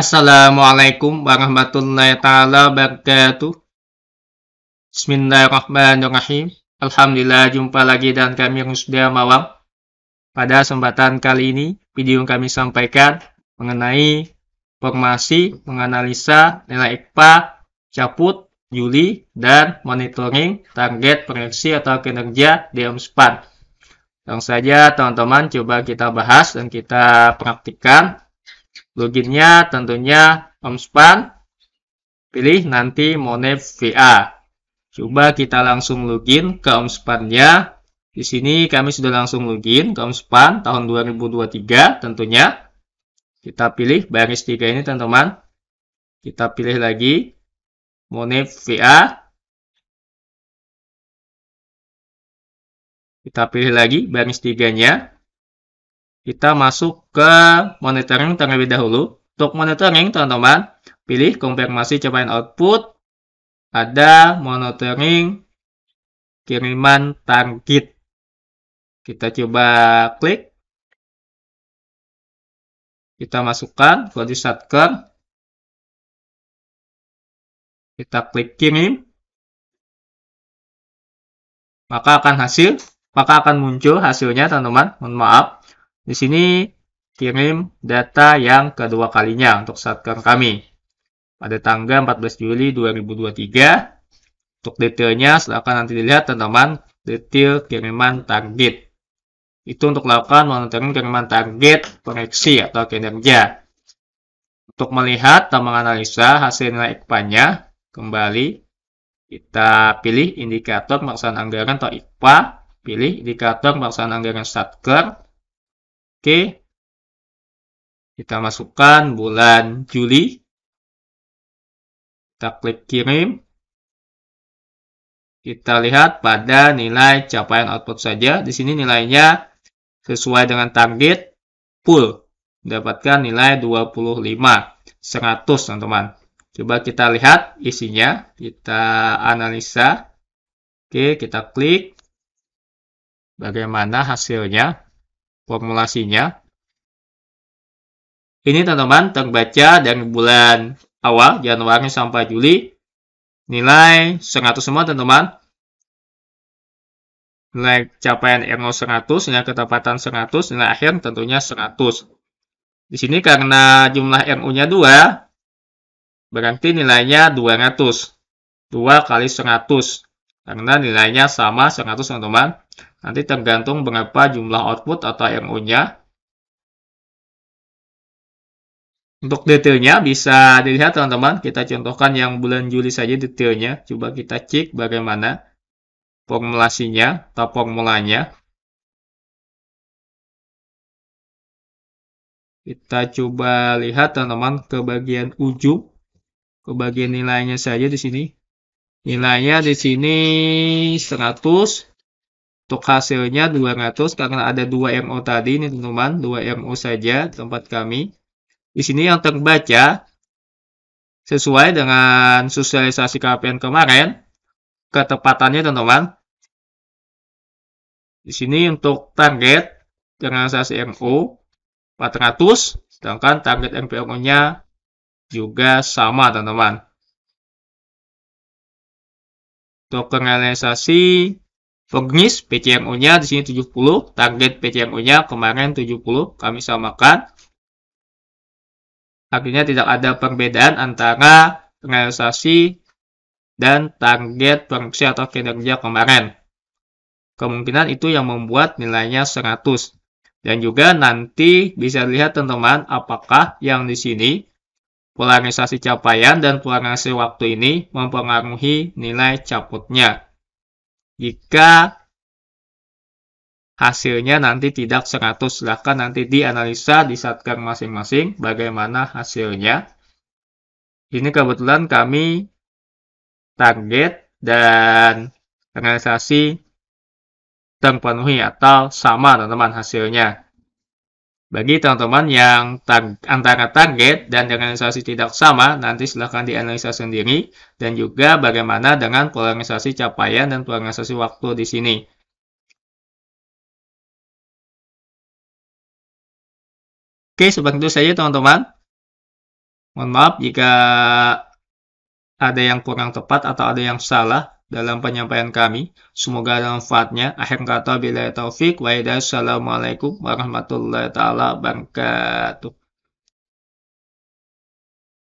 Assalamualaikum warahmatullahi taala wabarakatuh. Bismillahirrahmanirrahim. Alhamdulillah jumpa lagi dan kami sudah Mawang. Pada kesempatan kali ini, video yang kami sampaikan mengenai formasi menganalisa nilai IPA caput, Juli, dan monitoring target proyeksi atau kinerja di Omspan. Langsung saja teman-teman coba kita bahas dan kita praktikkan Loginnya tentunya omspan. Pilih nanti Monet VA. Coba kita langsung login ke omspannya. Di sini kami sudah langsung login ke omspan tahun 2023 tentunya. Kita pilih baris tiga ini teman-teman. Kita pilih lagi Monet VA. Kita pilih lagi baris tiganya. Kita masuk ke monitoring terlebih dahulu. Untuk monitoring, teman-teman, pilih konfirmasi capaian output. Ada monitoring kiriman target. Kita coba klik. Kita masukkan kode satker Kita klik kirim. Maka akan hasil, maka akan muncul hasilnya teman-teman. Mohon maaf. Di sini kirim data yang kedua kalinya untuk satker kami pada tanggal 14 Juli 2023. Untuk detailnya silahkan nanti dilihat teman-teman detail kiriman target. Itu untuk melakukan monitoring kiriman target koneksi atau kinerja. Untuk melihat dan menganalisa hasil nilai ikpa kembali kita pilih indikator maksan anggaran atau IKPA, pilih indikator maksan anggaran satker Oke. Kita masukkan bulan Juli. Kita klik kirim. Kita lihat pada nilai capaian output saja. Di sini nilainya sesuai dengan target full. Dapatkan nilai 25. 100 teman-teman. Coba kita lihat isinya. Kita analisa. Oke, kita klik. Bagaimana hasilnya formulasinya. Ini teman-teman terbaca dari bulan awal Januari sampai Juli. Nilai 100 semua teman-teman. Nilai capaian R0 100, nilai ketepatan 100, nilai akhir tentunya 100. Di sini karena jumlah NU-nya 2, berarti nilainya 200. 2 kali 100 karena nilainya sama 100 teman-teman. Nanti tergantung berapa jumlah output atau yang nya Untuk detailnya bisa dilihat teman-teman, kita contohkan yang bulan Juli saja detailnya. Coba kita cek bagaimana formulasinya atau formulanya. Kita coba lihat teman-teman ke bagian ujung, ke bagian nilainya saja di sini. Nilainya di sini 100. Untuk hasilnya 200 karena ada 2 MO tadi ini teman-teman, 2 MO saja tempat kami. Di sini yang terbaca sesuai dengan sosialisasi KPN kemarin ketepatannya teman-teman. Di sini untuk target dengan transaksi MO 400 sedangkan target MPO-nya juga sama teman-teman token realisasi Fognis PCMU-nya di sini 70, target PCMU-nya kemarin 70 kami samakan. Akhirnya tidak ada perbedaan antara realisasi dan target produksi atau kinerja kemarin. Kemungkinan itu yang membuat nilainya 100. Dan juga nanti bisa lihat teman-teman apakah yang di sini Polarisasi capaian dan polarisasi waktu ini mempengaruhi nilai caputnya. Jika hasilnya nanti tidak 100, silahkan nanti dianalisa di satker masing-masing bagaimana hasilnya. Ini kebetulan kami target dan realisasi terpenuhi atau sama teman-teman hasilnya. Bagi teman-teman yang tar antara target dan realisasi tidak sama, nanti silahkan dianalisa sendiri, dan juga bagaimana dengan polarisasi capaian dan polarisasi waktu di sini. Oke, seperti itu saja teman-teman. Mohon maaf jika ada yang kurang tepat atau ada yang salah dalam penyampaian kami. Semoga ada manfaatnya. Akhir kata bila taufik wa Assalamualaikum warahmatullahi taala wabarakatuh.